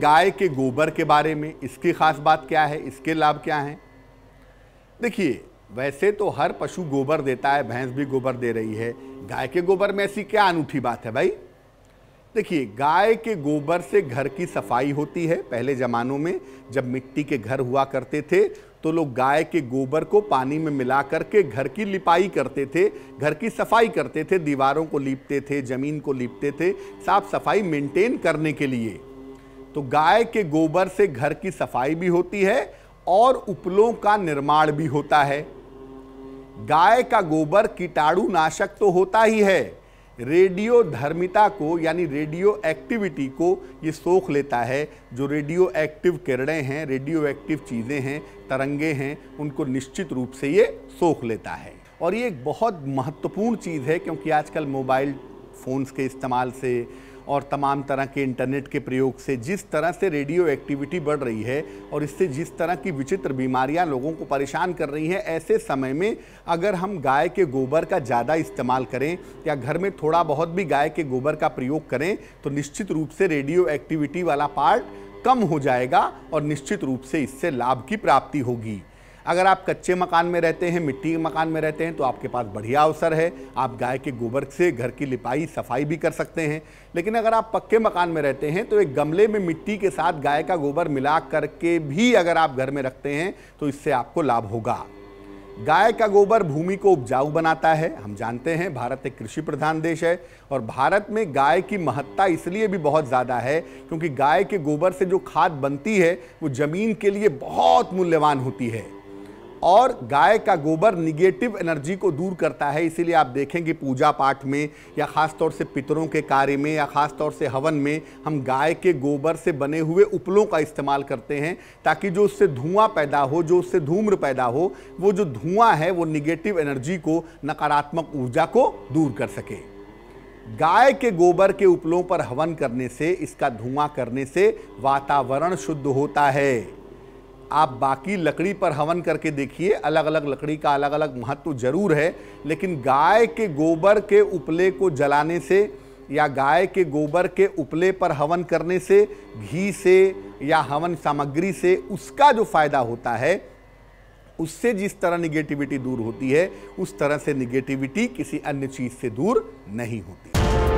गाय के गोबर के बारे में इसकी खास बात क्या है इसके लाभ क्या हैं देखिए वैसे तो हर पशु गोबर देता है भैंस भी गोबर दे रही है गाय के गोबर में ऐसी क्या अनूठी बात है भाई देखिए गाय के गोबर से घर की सफाई होती है पहले ज़मानों में जब मिट्टी के घर हुआ करते थे तो लोग गाय के गोबर को पानी में मिला करके घर की लिपाई करते थे घर की सफाई करते थे दीवारों को लीपते थे ज़मीन को लीपते थे साफ सफाई मेंटेन करने के लिए तो गाय के गोबर से घर की सफाई भी होती है और उपलों का निर्माण भी होता है गाय का गोबर कीटाणु नाशक तो होता ही है रेडियो धर्मिता को यानी रेडियो एक्टिविटी को ये सोख लेता है जो रेडियो एक्टिव किरणें हैं रेडियो एक्टिव चीज़ें हैं तरंगे हैं उनको निश्चित रूप से ये सोख लेता है और ये एक बहुत महत्वपूर्ण चीज़ है क्योंकि आजकल मोबाइल फ़ोन्स के इस्तेमाल से और तमाम तरह के इंटरनेट के प्रयोग से जिस तरह से रेडियो एक्टिविटी बढ़ रही है और इससे जिस तरह की विचित्र बीमारियां लोगों को परेशान कर रही हैं ऐसे समय में अगर हम गाय के गोबर का ज़्यादा इस्तेमाल करें या घर में थोड़ा बहुत भी गाय के गोबर का प्रयोग करें तो निश्चित रूप से रेडियो एक्टिविटी वाला पार्ट कम हो जाएगा और निश्चित रूप से इससे लाभ की प्राप्ति होगी अगर आप कच्चे मकान में रहते हैं मिट्टी के मकान में रहते हैं तो आपके पास बढ़िया अवसर है आप गाय के गोबर से घर की लिपाई सफाई भी कर सकते हैं लेकिन अगर आप पक्के मकान में रहते हैं तो एक गमले में मिट्टी के साथ गाय का गोबर मिला करके भी अगर आप घर में रखते हैं तो इससे आपको लाभ होगा गाय का गोबर भूमि को उपजाऊ बनाता है हम जानते हैं भारत एक कृषि प्रधान देश है और भारत में गाय की महत्ता इसलिए भी बहुत ज़्यादा है क्योंकि गाय के गोबर से जो खाद बनती है वो ज़मीन के लिए बहुत मूल्यवान होती है और गाय का गोबर निगेटिव एनर्जी को दूर करता है इसीलिए आप देखेंगे पूजा पाठ में या ख़ास तौर से पितरों के कार्य में या ख़ास तौर से हवन में हम गाय के गोबर से बने हुए उपलों का इस्तेमाल करते हैं ताकि जो उससे धुआं पैदा हो जो उससे धूम्र पैदा हो वो जो धुआं है वो निगेटिव एनर्जी को नकारात्मक ऊर्जा को दूर कर सके गाय के गोबर के उपलों पर हवन करने से इसका धुआं करने से वातावरण शुद्ध होता है आप बाकी लकड़ी पर हवन करके देखिए अलग अलग लकड़ी का अलग अलग महत्व जरूर है लेकिन गाय के गोबर के उपले को जलाने से या गाय के गोबर के उपले पर हवन करने से घी से या हवन सामग्री से उसका जो फ़ायदा होता है उससे जिस तरह निगेटिविटी दूर होती है उस तरह से निगेटिविटी किसी अन्य चीज़ से दूर नहीं होती